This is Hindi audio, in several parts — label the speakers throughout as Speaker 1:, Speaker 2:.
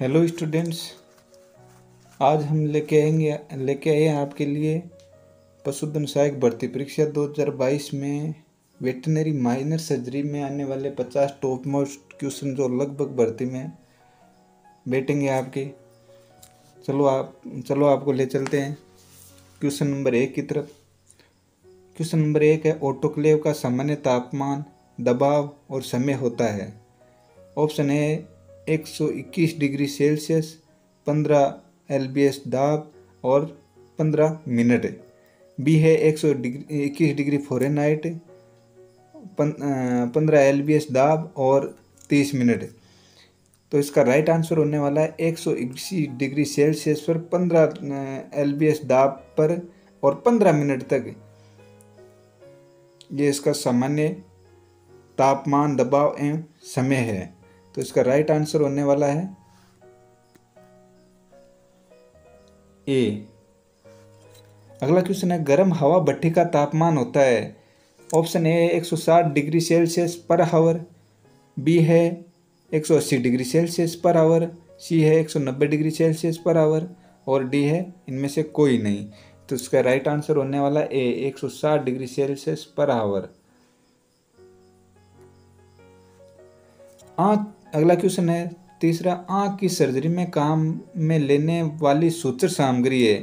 Speaker 1: हेलो स्टूडेंट्स आज हम लेके आएंगे लेके आए हैं आपके लिए पशुधन सहायक भर्ती परीक्षा 2022 में वेटनरी माइनर सर्जरी में आने वाले 50 टॉप मोस्ट क्वेश्चन जो लगभग भर्ती में बैठेंगे आपके चलो आप चलो आपको ले चलते हैं क्वेश्चन नंबर एक की तरफ क्वेश्चन नंबर एक है ऑटोक्लेव का सामान्य तापमान दबाव और समय होता है ऑप्शन है 121 डिग्री सेल्सियस 15 एल दाब और 15 मिनट बी है एक सौ डिग्री इक्कीस डिग्री फॉरेनहाइट पंद्रह एल दाब और 30 मिनट तो इसका राइट आंसर होने वाला है एक सौ इक्कीस डिग्री सेल्सियस पर पंद्रह एल दाब पर और पंद्रह मिनट तक ये इसका सामान्य तापमान दबाव एवं समय है तो इसका राइट आंसर होने वाला है ए अगला क्वेश्चन है गर्म हवा भट्टी का तापमान होता है option A 160 degree Celsius per hour B है 180 degree Celsius per hour C है 190 डिग्री सेल्सियस पर आवर और डी है इनमें से कोई नहीं तो इसका राइट आंसर होने वाला A 160 degree Celsius per hour आँख अगला क्वेश्चन है तीसरा आँख की सर्जरी में काम में लेने वाली सूत्र सामग्री है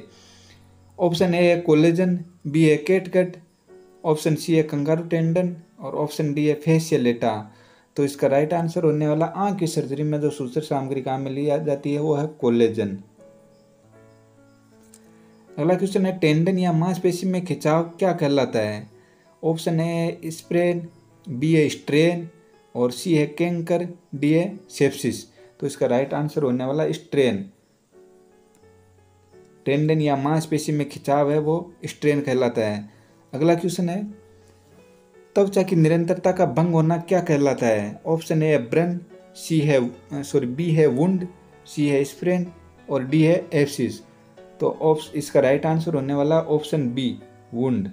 Speaker 1: ऑप्शन ए है कोलेजन बी है कैटकट ऑप्शन सी है कंगारू टेंडन और ऑप्शन डी है फेशियल लेटा तो इसका राइट आंसर होने वाला आँख की सर्जरी में जो सूत्र सामग्री काम में ली जाती है वो है कोलेजन अगला क्वेश्चन है टेंडन या मांसपेशी में खिंचाव क्या कहलाता है ऑप्शन ए स्प्रेन बी है स्ट्रेन और सी है कैंकर डी है सेप्सिस तो इसका राइट आंसर होने वाला स्ट्रेन टेंडन या मांसपेशी में खिंचाव है वो स्ट्रेन कहलाता है अगला क्वेश्चन है त्वचा की निरंतरता का भंग होना क्या कहलाता है ऑप्शन ए है ब्रन सी है सॉरी बी है वुंड सी है स्प्रेन और डी है एफसिस तो ऑप्शन इसका राइट आंसर होने वाला ऑप्शन बी वुंड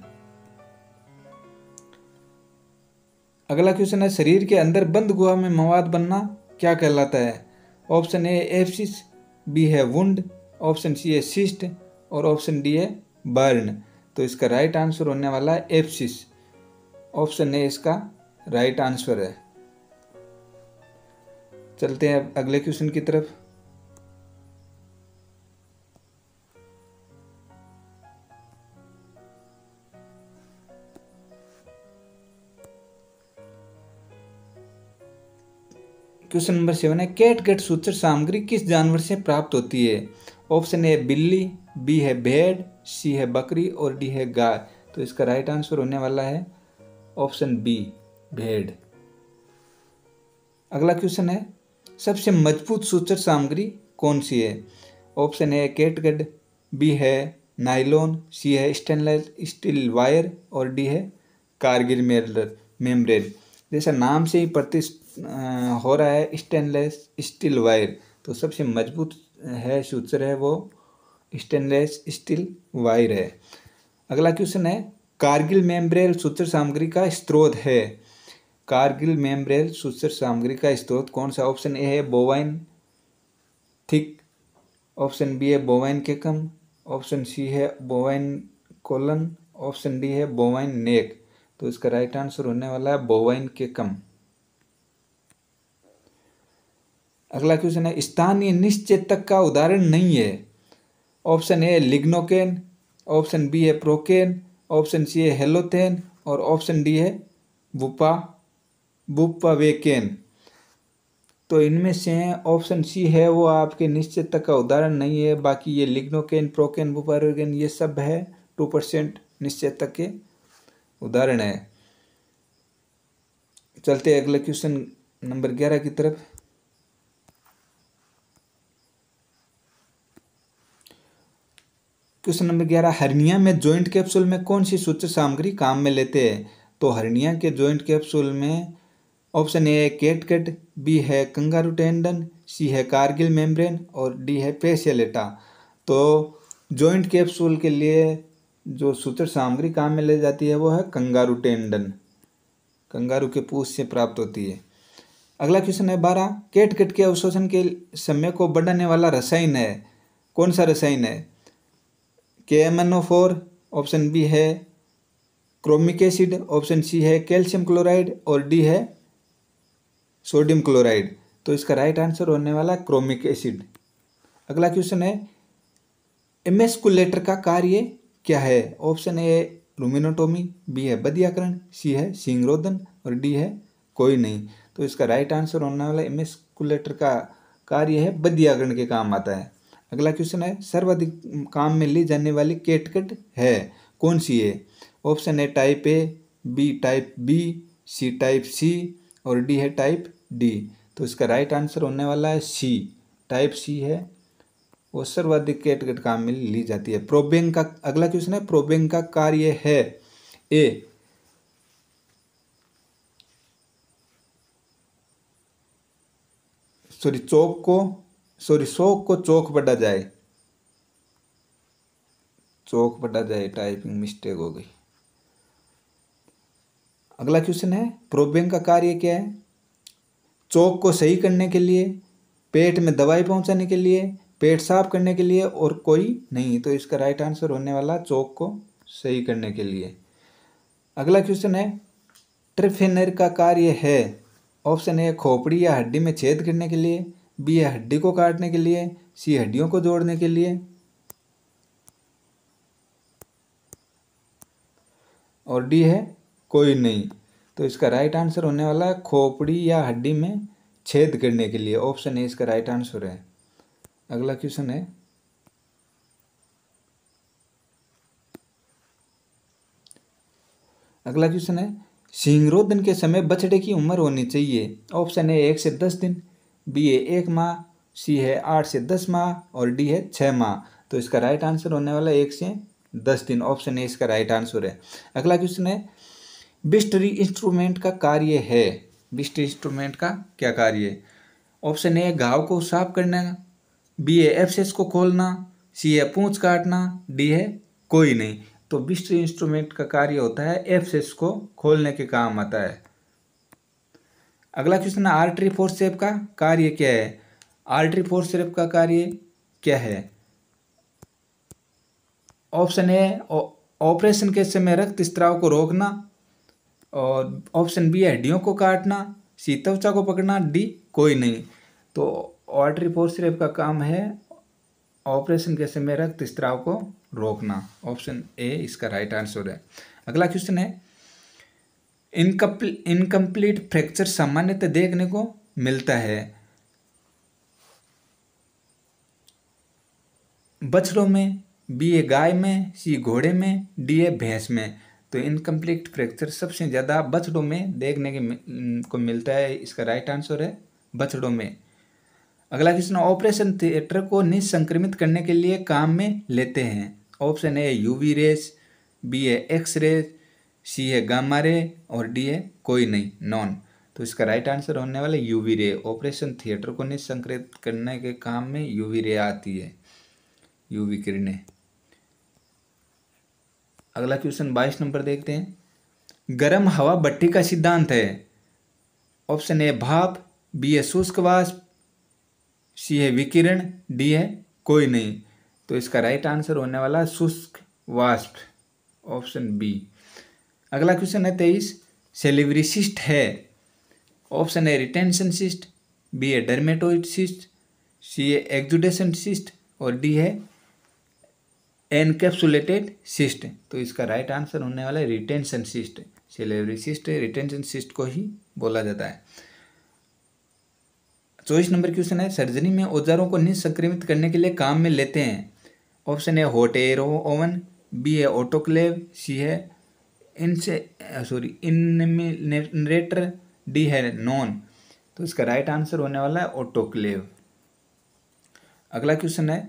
Speaker 1: अगला क्वेश्चन है शरीर के अंदर बंद गुहा में मवाद बनना क्या कहलाता है ऑप्शन ए एफसिस बी है वुंड ऑप्शन सी है सिस्ट और ऑप्शन डी है बर्न तो इसका राइट आंसर होने वाला है एफसिस ऑप्शन ए इसका राइट आंसर है चलते हैं अगले क्वेश्चन की तरफ क्वेश्चन नंबर सेवन है कैट कैट सूचक सामग्री किस जानवर से प्राप्त होती है ऑप्शन ए बिल्ली बी है भेड़ सी है बकरी और डी है गाय तो इसका राइट आंसर होने वाला है ऑप्शन बी भेड़ अगला क्वेश्चन है सबसे मजबूत सूचक सामग्री कौन सी है ऑप्शन ए केटगड बी है नाइलोन सी है स्टेनलेस स्टील वायर और डी है कारगिल मेमरेल जैसा नाम से ही प्रतिष्ठ हो रहा है स्टेनलेस स्टील वायर तो सबसे मजबूत है सूचर है वो स्टेनलेस स्टील वायर है अगला क्वेश्चन है कारगिल मेम्ब्रेल सूचर सामग्री का स्रोत है कारगिल मेम्ब्रेल सूचर सामग्री का स्रोत कौन सा ऑप्शन ए है बोवाइन थिक ऑप्शन बी है बोवाइन के कम ऑप्शन सी है बोवाइन कोलन ऑप्शन डी है बोवाइन नेक तो इसका राइट आंसर होने वाला है बोवाइन के कम अगला क्वेश्चन है स्थानीय निश्चेतक का उदाहरण नहीं है option A lignocaine option B है प्रोकेन ऑप्शन सी है हेलोथेन और ऑप्शन डी है बुपा बुपावेकेन तो इनमें से ऑप्शन सी है वो आपके निश्चेतक का उदाहरण नहीं है बाकी ये लिग्नोकेन प्रोकेन बुपारोकेन ये सब है टू परसेंट निश्चेतक के उदाहरण है चलते अगले क्वेश्चन नंबर ग्यारह की तरफ क्वेश्चन नंबर ग्यारह हर्निया में ज्वाइंट कैप्सूल में कौन सी सूत्र सामग्री काम में लेते हैं तो हर्निया के ज्वाइंट कैप्सूल में ऑप्शन ए है केटकट बी है कंगारू टेंडन सी है कारगिल मेम्ब्रेन और डी है पेशियलेटा तो ज्वाइंट कैप्सूल के लिए जो सूत्र सामग्री काम में ले जाती है वो है कंगारू टेंडन कंगारू के पूछ से प्राप्त होती है अगला क्वेश्चन है बारह केटकट के अवशोषण के समय को बढ़ाने वाला रसायन है कौन सा रसायन है K M N O four option B है क्रोमिक एसिड ऑप्शन सी है कैल्शियम क्लोराइड और डी है सोडियम क्लोराइड तो इसका राइट आंसर होने वाला क्रोमिक एसिड अगला क्वेश्चन है एमेस्कुलेटर का कार्य क्या है ऑप्शन ए है रूमिनोटोमी बी है बदियाकरण सी है सिंगरोदन और डी है कोई नहीं तो इसका राइट आंसर होने वाला एमेस्कुलेटर का कार्य है बदियाकरण के काम आता है अगला क्वेश्चन है सर्वाधिक काम में ली जाने वाली कैटकट है कौन सी है ऑप्शन है type A B type B C type C और डी है टाइप डी तो इसका राइट आंसर होने वाला है सी टाइप सी है और सर्वाधिक केटकट काम में ली जाती है प्रोबेंग का अगला क्वेश्चन है प्रोबेंग का कार्य है ए सॉरी चौक को सॉरी शोक को चौक बढ़ा जाए चौक बढ़ा जाए टाइपिंग मिस्टेक हो गई अगला क्वेश्चन है प्रोबिंग का कार्य क्या है चौक को सही करने के लिए पेट में दवाई पहुंचाने के लिए पेट साफ करने के लिए और कोई नहीं तो इसका राइट आंसर होने वाला चौक को सही करने के लिए अगला क्वेश्चन है ट्रिफेनर का कार्य है ऑप्शन है खोपड़ी या हड्डी में छेद करने के लिए बी है हड्डी को काटने के लिए सी हड्डियों को जोड़ने के लिए और डी है कोई नहीं तो इसका राइट आंसर होने वाला है खोपड़ी या हड्डी में छेद करने के लिए ऑप्शन ए इसका राइट आंसर है अगला क्वेश्चन है अगला क्वेश्चन है सिंगरोधन के समय बछड़े की उम्र होनी चाहिए ऑप्शन है एक से दस दिन बी है एक माह सी है आठ से दस माह और डी है छः माह तो इसका राइट आंसर होने वाला एक से दस दिन ऑप्शन ए इसका राइट आंसर है अगला क्वेश्चन है बिस्टरी इंस्ट्रूमेंट का कार्य है बिस्टरी इंस्ट्रूमेंट का क्या कार्य है ऑप्शन ए घाव को साफ करने का बी है एफसेस को खोलना सी है पूँछ काटना डी है कोई नहीं तो बिस्टरी इंस्ट्रूमेंट का कार्य होता है एफसेस को खोलने के काम आता है अगला क्वेश्चन है आर्टरी फोर्स सेप का कार्य क्या है आर्टरी फोर्स सेप का कार्य क्या है ऑप्शन ए ऑपरेशन के समय रक्त स्त्राव को रोकना और ऑप्शन बी है हड्डियों को काटना सी त्वचा को पकड़ना डी कोई नहीं तो ऑर्टरी फोर्स सेप का काम है ऑपरेशन के समय रक्त स्त्राव को रोकना ऑप्शन ए इसका राइट आंसर है अगला क्वेश्चन है इनकम्प्लीट फ्रैक्चर सामान्यतः देखने को मिलता है बछड़ों में बी ए गाय में सी घोड़े में डी ए भैंस में तो इनकम्प्लीट फ्रैक्चर सबसे ज़्यादा बछड़ों में देखने के को मिलता है इसका राइट आंसर है बछड़ों में अगला क्वेश्चन ऑपरेशन थिएटर को निसंक्रमित करने के लिए काम में लेते हैं option A UV rays B A X rays C है गामा रे और डी है कोई नहीं नॉन तो इसका राइट आंसर होने वाला यूवी रे ऑपरेशन थिएटर को निसंकृत करने के काम में यूवी रे आती है यूवी किरणें अगला क्वेश्चन बाईस नंबर देखते हैं गर्म हवा भट्टी का सिद्धांत है ऑप्शन ए भाप बी है शुष्क वाष्प सी है विकिरण डी है कोई नहीं तो इसका राइट आंसर होने वाला शुष्क वाष्प ऑप्शन बी अगला क्वेश्चन है तेईस सेलिवरी सिस्ट है ऑप्शन है रिटेंशन सिस्ट बी है dermatoid cyst C A exudation cyst और डी है एनकेप्सुलेटेड सिस्ट तो इसका राइट आंसर होने वाला है retention cyst salivary cyst retention cyst को ही बोला जाता है चौबीस नंबर क्वेश्चन है सर्जरी में औजारों को निसंक्रमित करने के लिए काम में लेते हैं ऑप्शन है हॉट एयर ओवन बी है ऑटोक्लेव सी है इनसे सॉरी इनमिनेटर डी है नॉन तो इसका राइट आंसर होने वाला है ऑटोक्लेव अगला क्वेश्चन है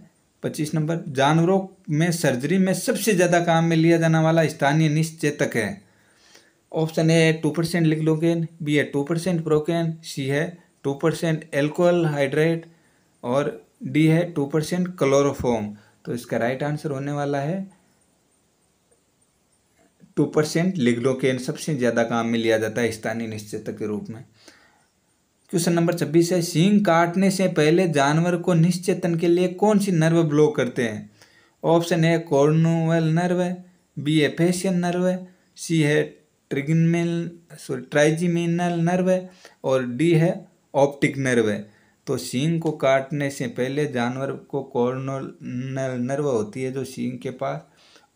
Speaker 1: पच्चीस नंबर जानवरों में सर्जरी में सबसे ज़्यादा काम में लिया जाने वाला स्थानीय निश्चेतक है ऑप्शन ए है टू परसेंट लिग्लोकेन बी है टू परसेंट प्रोकेन सी है टू परसेंट एल्कोहल हाइड्रेट और डी है टू परसेंट क्लोरोफॉम तो इसका राइट आंसर होने वाला है टू परसेंट लिगड़ों के सबसे ज़्यादा काम में लिया जाता है स्थानीय निश्चितता के रूप में क्वेश्चन नंबर छब्बीस है सींग काटने से पहले जानवर को निश्चेतन के लिए कौन सी नर्व ब्लो करते हैं ऑप्शन है कॉर्नुअल नर्व है बी है फेशियन नर्व है सी है ट्रिगनमेल सॉरी ट्राइजिमिनल नर्व है और डी है ऑप्टिक नर्व है तो सींग को काटने से पहले जानवर को कॉर्नोनल नर्व होती है जो सींग के पास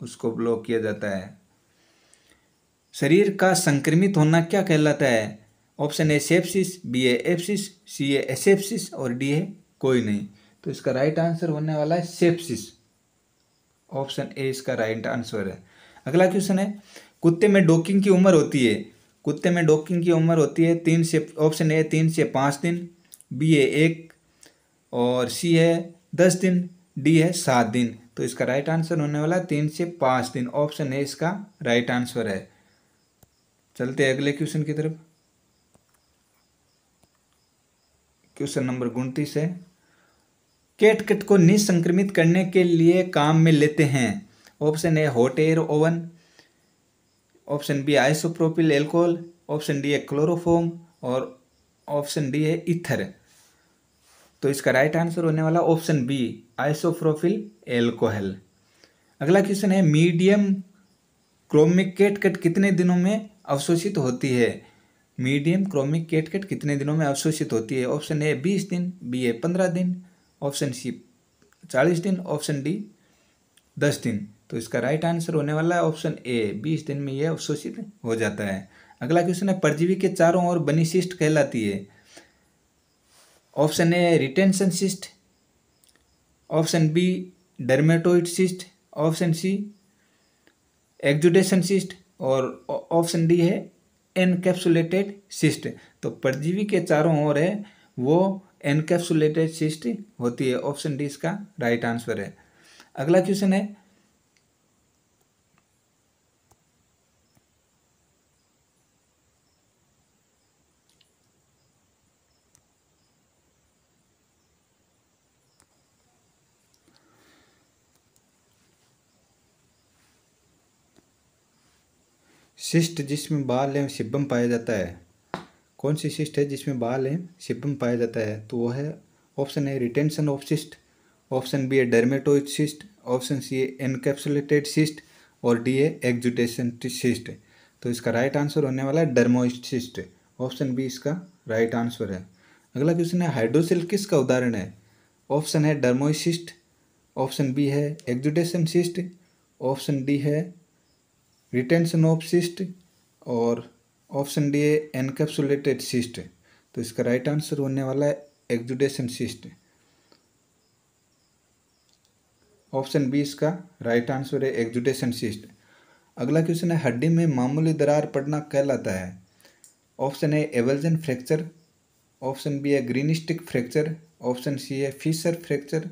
Speaker 1: उसको ब्लॉक किया जाता है शरीर का संक्रमित होना क्या कहलाता है option A sepsis B A एप्सिस सी ए एसेप्सिस और डी है कोई नहीं तो इसका राइट आंसर होने वाला है सेप्सिस ऑप्शन ए इसका राइट आंसर है अगला क्वेश्चन है कुत्ते में डॉकिंग की उम्र होती है कुत्ते में डॉकिंग की उम्र होती है तीन से ऑप्शन ए तीन से पाँच दिन बी ए एक और सी है दस दिन डी है सात दिन तो इसका राइट आंसर होने वाला है तीन से पाँच दिन ऑप्शन ए इसका राइट आंसर है चलते हैं अगले क्वेश्चन की तरफ क्वेश्चन नंबर उनतीस है केटकट को निसंक्रमित करने के लिए काम में लेते हैं option A hot air oven option B isopropyl alcohol option D है क्लोरोफोम और ऑप्शन डी है इथर तो इसका राइट आंसर होने वाला ऑप्शन बी आइसोप्रोफिल एल्कोहल अगला क्वेश्चन है मीडियम क्रोमिक केटकट कितने दिनों में अवशोषित होती है मीडियम क्रोमिक केटकेट कितने दिनों में अवशोषित होती है ऑप्शन ए बीस दिन बी ए पंद्रह दिन ऑप्शन सी चालीस दिन ऑप्शन डी दस दिन तो इसका राइट आंसर होने वाला है ऑप्शन ए बीस दिन में यह अवशोषित हो जाता है अगला क्वेश्चन है परजीवी के चारों ओर बनी सिस्ट कहलाती है option A retention cyst option B dermatoid cyst option C exudation cyst और ऑप्शन डी है एनकैप्सुलेटेड सिस्ट तो परजीवी के चारों ओर है वो एनकैप्सुलेटेड सिस्ट होती है ऑप्शन डी इसका राइट आंसर है अगला क्वेश्चन है शिष्ट जिसमें बाल एवं शिब्बम पाया जाता है कौन सी शिष्ट है जिसमें बाल एवं सिब्बम पाया जाता है तो वो है ऑप्शन है retention of cyst option B है dermatoid cyst option C A encapsulated cyst और डी है एग्जुटेशन सिस्ट तो इसका राइट आंसर होने वाला है डर्मोसिस्ट ऑप्शन बी इसका राइट आंसर है अगला क्वेश्चन है हाइड्रोसिल किस का उदाहरण है ऑप्शन है डर्मोसिस्ट ऑप्शन बी है एग्जुटेशन सिस्ट ऑप्शन डी है रिटेंशन ऑफ सिस्ट और ऑप्शन डी है एनकैप्सुलेटेड सिस्ट तो इसका राइट आंसर होने वाला है एक्जुडेशन सिस्ट ऑप्शन बी इसका राइट आंसर है एक्जुडेशन सिस्ट अगला क्वेश्चन है हड्डी में मामूली दरार पड़ना कहलाता है option A avulsion fracture option B है ग्रीनिस्टिक फ्रैक्चर ऑप्शन सी है फिशर फ्रैक्चर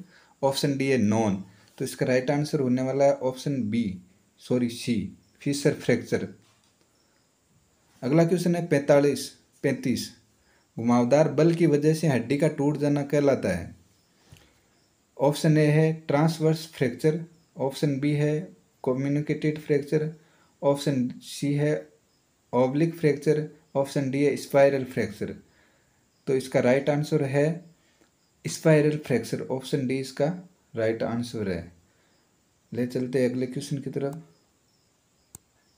Speaker 1: ऑप्शन डी है नॉन तो इसका राइट आंसर होने वाला है option B sorry C fissure fracture अगला क्वेश्चन है पैंतालीस पैंतीस घुमावदार बल की वजह से हड्डी का टूट जाना कहलाता है ऑप्शन ए है ट्रांसवर्स फ्रैक्चर ऑप्शन बी है कम्युनिकेटेड फ्रैक्चर ऑप्शन सी है ओब्लिक फ्रैक्चर ऑप्शन डी है स्पायरल फ्रैक्चर तो इसका राइट आंसर है स्पायरल फ्रैक्चर ऑप्शन डी इसका राइट आंसर है ले चलते अगले क्वेश्चन की तरफ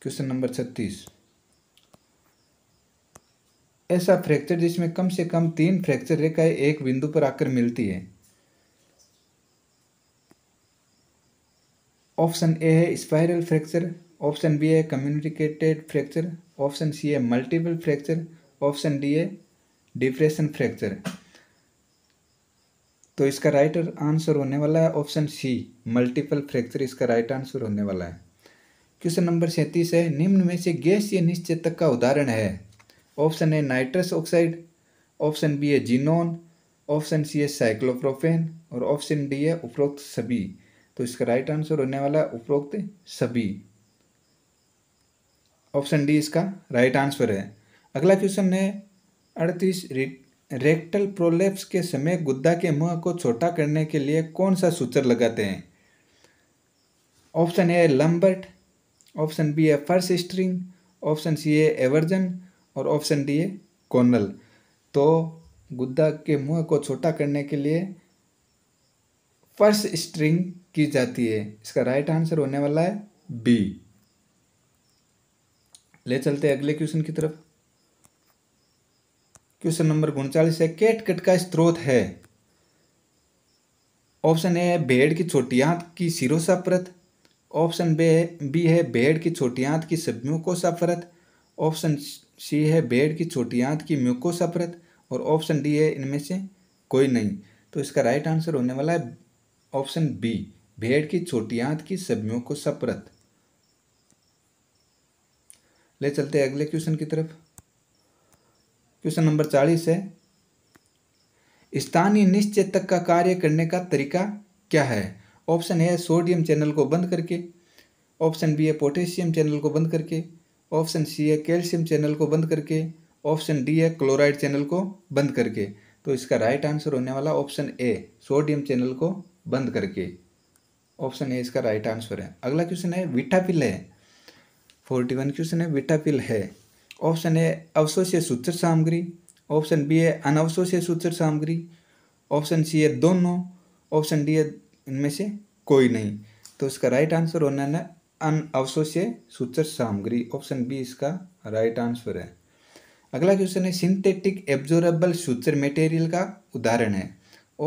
Speaker 1: क्वेश्चन नंबर छत्तीस ऐसा फ्रैक्चर जिसमें कम से कम तीन फ्रैक्चर रेखाएं एक बिंदु पर आकर मिलती है ऑप्शन ए है स्पाइरल फ्रैक्चर ऑप्शन बी है कम्युनिकेटेड फ्रैक्चर ऑप्शन सी है मल्टीपल फ्रैक्चर ऑप्शन डी है डिप्रेशन फ्रैक्चर तो इसका राइट आंसर होने वाला है ऑप्शन सी मल्टीपल फ्रैक्चर इसका राइट आंसर होने वाला है क्वेश्चन नंबर सैंतीस है निम्न में से गैस या निश्चेतक का उदाहरण है option A nitrous oxide option B है जीनोन ऑप्शन सी है साइक्लोप्रोफेन और ऑप्शन डी है उपरोक्त सभी तो इसका राइट आंसर होने वाला है उपरोक्त सभी ऑप्शन डी इसका राइट आंसर है अगला क्वेश्चन है अड़तीस रेक्टल प्रोलेप्स के समय गुद्दा के मुंह को छोटा करने के लिए कौन सा सूचर लगाते हैं option A Lembert option B है फर्स्ट स्ट्रिंग ऑप्शन सी है एवर्जन और ऑप्शन डी है कॉर्नल तो गुद्दा के मुंह को छोटा करने के लिए फर्स्ट स्ट्रिंग की जाती है इसका राइट आंसर होने वाला है बी ले चलते अगले क्वेश्चन की तरफ क्वेश्चन नंबर उनचालीस है कट का स्त्रोत है ऑप्शन ए है भेड़ की छोटी आंत की सिरोसा परत ऑप्शन बे बी है भेड़ की छोटी आंत की सब सफरत ऑप्शन सी है भेड़ की छोटी आंत की सफरत और ऑप्शन डी है इनमें से कोई नहीं तो इसका राइट आंसर होने वाला है ऑप्शन बी भेड़ की छोटी आंत की सब को सफरत ले चलते हैं अगले क्वेश्चन की तरफ क्वेश्चन नंबर चालीस है स्थानीय निश्चेतक का कार्य करने का तरीका क्या है ऑप्शन है सोडियम चैनल को बंद करके ऑप्शन बी है पोटेशियम चैनल को बंद करके ऑप्शन सी है कैल्शियम चैनल को बंद करके ऑप्शन डी है क्लोराइड चैनल को बंद करके तो इसका राइट आंसर होने वाला ऑप्शन ए सोडियम चैनल को बंद करके ऑप्शन ए इसका राइट आंसर है अगला क्वेश्चन है विटापिल है फोर्टी वन क्वेश्चन है विटापिल है ऑप्शन ए अवशोष्य सूत्र सामग्री ऑप्शन बी है अनवशोषीय सूत्र सामग्री ऑप्शन सी है दोनों ऑप्शन डी है इनमें से कोई नहीं तो इसका राइट आंसर होना है अन अवशोष्य सूचर सामग्री ऑप्शन बी इसका राइट आंसर है अगला क्वेश्चन है सिंथेटिक एब्जोरेबल सूचर मटेरियल का उदाहरण है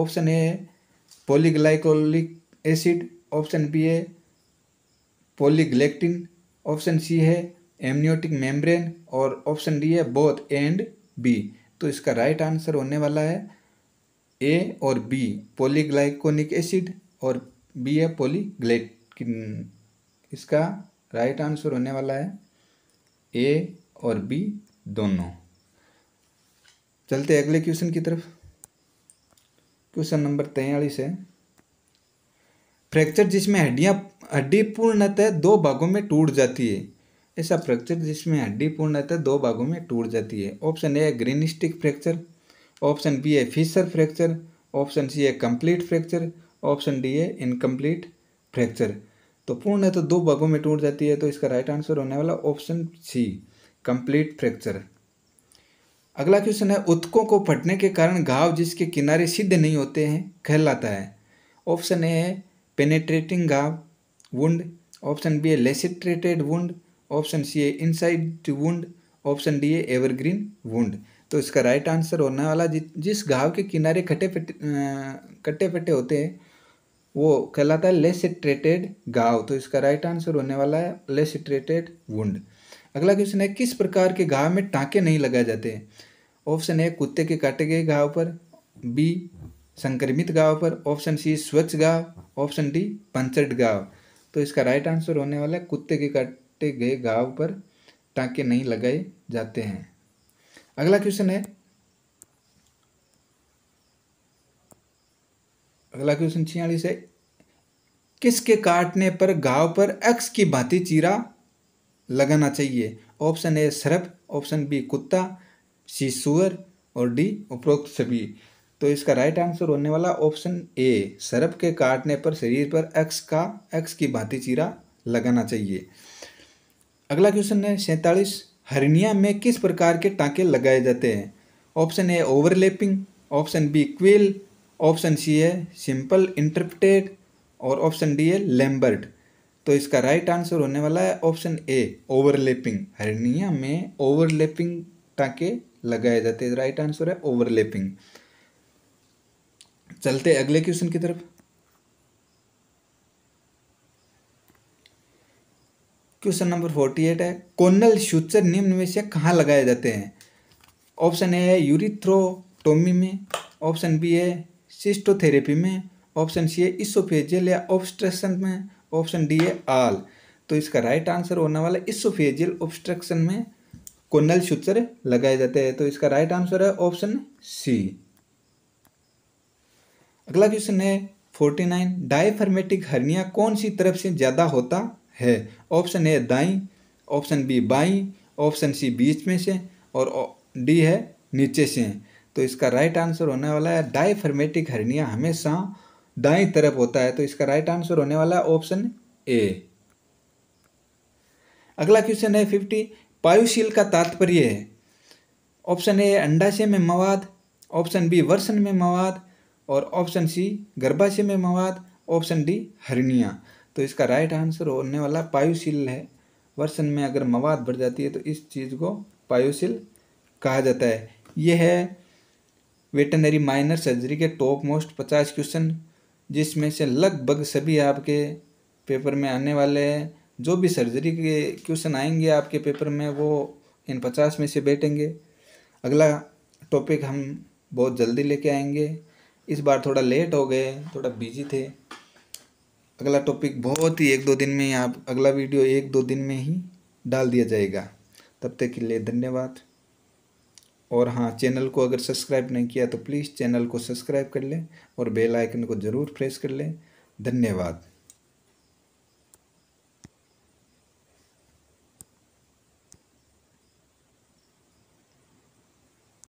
Speaker 1: option A polyglycolic acid option B है पॉलीग्लेक्टिन ऑप्शन सी है एमनियोटिक मेम्ब्रेन और ऑप्शन डी है बोथ एंड बी तो इसका राइट आंसर होने वाला है ए और बी पॉलीग्लाइकोनिक एसिड और बी है ग्लेट इसका राइट आंसर होने वाला है ए और बी दोनों चलते अगले क्वेश्चन की तरफ क्वेश्चन नंबर तैयलीस है फ्रैक्चर जिसमें हड्डियां हड्डी पूर्णतः दो भागों में टूट जाती है ऐसा फ्रैक्चर जिसमें हड्डी पूर्णतः दो भागों में टूट जाती है ऑप्शन ए है ग्रीनिस्टिक फ्रैक्चर ऑप्शन बी है फिशर फ्रैक्चर ऑप्शन सी है कंप्लीट फ्रैक्चर ऑप्शन डी है इनकम्प्लीट फ्रैक्चर तो पूर्ण है तो दो भागों में टूट जाती है तो इसका राइट आंसर होने वाला ऑप्शन सी कंप्लीट फ्रैक्चर अगला क्वेश्चन है उत्कों को फटने के कारण घाव जिसके किनारे सिद्ध नहीं होते हैं कहलाता है ऑप्शन ए है पेनेट्रेटिंग घाव वुंड ऑप्शन बी है लेसिट्रेटेड वुंड ऑप्शन सी है इनसाइड वुंड ऑप्शन डी है एवरग्रीन वुंड तो इसका राइट आंसर होने वाला जिस घाव के किनारे खटे फटे कट्टे फटे होते हैं वो कहलाता है लेस इट्रेटेड गाव तो इसका राइट आंसर होने वाला है लेस इट्रेटेड वुंड अगला क्वेश्चन है किस प्रकार के घाव में टाँके नहीं लगाए जाते ऑप्शन ए कुत्ते के काटे गए घाव पर बी संक्रमित घाव पर ऑप्शन सी स्वच्छ घाव ऑप्शन डी पंचर्ड घाव तो इसका राइट आंसर होने वाला है कुत्ते के काटे गए घाव पर टाँके नहीं लगाए जाते हैं अगला क्वेश्चन है अगला क्वेश्चन छियालीस है किसके काटने पर घाव पर एक्स की भांति चीरा लगाना चाहिए ऑप्शन ए सर्प ऑप्शन बी कुत्ता सी सुअर और डी उपरोक्त सभी तो इसका राइट आंसर होने वाला ऑप्शन ए सर्प के काटने पर शरीर पर एक्स का एक्स की भांति चीरा लगाना चाहिए अगला क्वेश्चन है सैंतालीस हरिनिया में किस प्रकार के टाँके लगाए जाते हैं option A overlapping option B quill option C है सिंपल इंटरप्रिटेड और ऑप्शन डी है लेम्बर्ट तो इसका राइट आंसर होने वाला है ऑप्शन ए ओवरलैपिंग हरनिया में ओवरलैपिंग टाके लगाए जाते हैं राइट आंसर है ओवरलैपिंग चलते अगले क्वेश्चन की तरफ क्वेश्चन नंबर फोर्टी एट है कोनल शूचर निम्न में से कहाँ लगाए जाते हैं ऑप्शन ए है यूरिथ्रोटोमी में ऑप्शन बी है सिस्टोथेरेपी में ऑप्शन सी है इसोफेजियल या ऑब्स्ट्रक्शन में ऑप्शन डी है आल तो इसका राइट आंसर होने वाला है इसोफेजियल ऑब्स्ट्रक्शन में कोनल सूचर लगाए जाते हैं तो इसका राइट आंसर है ऑप्शन सी अगला क्वेश्चन है फोर्टी नाइन डायफर्मेटिक हर्निया कौन सी तरफ से ज़्यादा होता है ऑप्शन ए दाई ऑप्शन बी बाई ऑप्शन सी बीच में से और डी है नीचे से तो इसका राइट आंसर होने वाला है डायफर्मेटिक हर्निया हमेशा दाई तरफ होता है तो इसका राइट आंसर होने वाला है ऑप्शन ए अगला क्वेश्चन है फिफ्टी पायुशील का तात्पर्य है ऑप्शन ए अंडाशय में मवाद ऑप्शन बी वर्षण में मवाद और ऑप्शन सी गर्भाशय में मवाद ऑप्शन डी हर्निया तो इसका राइट आंसर होने वाला पायुशील है वर्षण में अगर मवाद बढ़ जाती है तो इस चीज़ को पायुशील कहा जाता है यह है वेटनरी माइनर सर्जरी के टॉप मोस्ट पचास क्वेश्चन जिसमें से लगभग सभी आपके पेपर में आने वाले हैं जो भी सर्जरी के क्वेश्चन आएंगे आपके पेपर में वो इन पचास में से बैठेंगे अगला टॉपिक हम बहुत जल्दी लेके आएंगे इस बार थोड़ा लेट हो गए थोड़ा बिजी थे अगला टॉपिक बहुत ही एक दो दिन में ही आप अगला वीडियो एक दो दिन में ही डाल दिया जाएगा तब तक के लिए धन्यवाद और हाँ चैनल को अगर सब्सक्राइब नहीं किया तो प्लीज़ चैनल को सब्सक्राइब कर लें और बेल आइकन को ज़रूर प्रेस कर लें धन्यवाद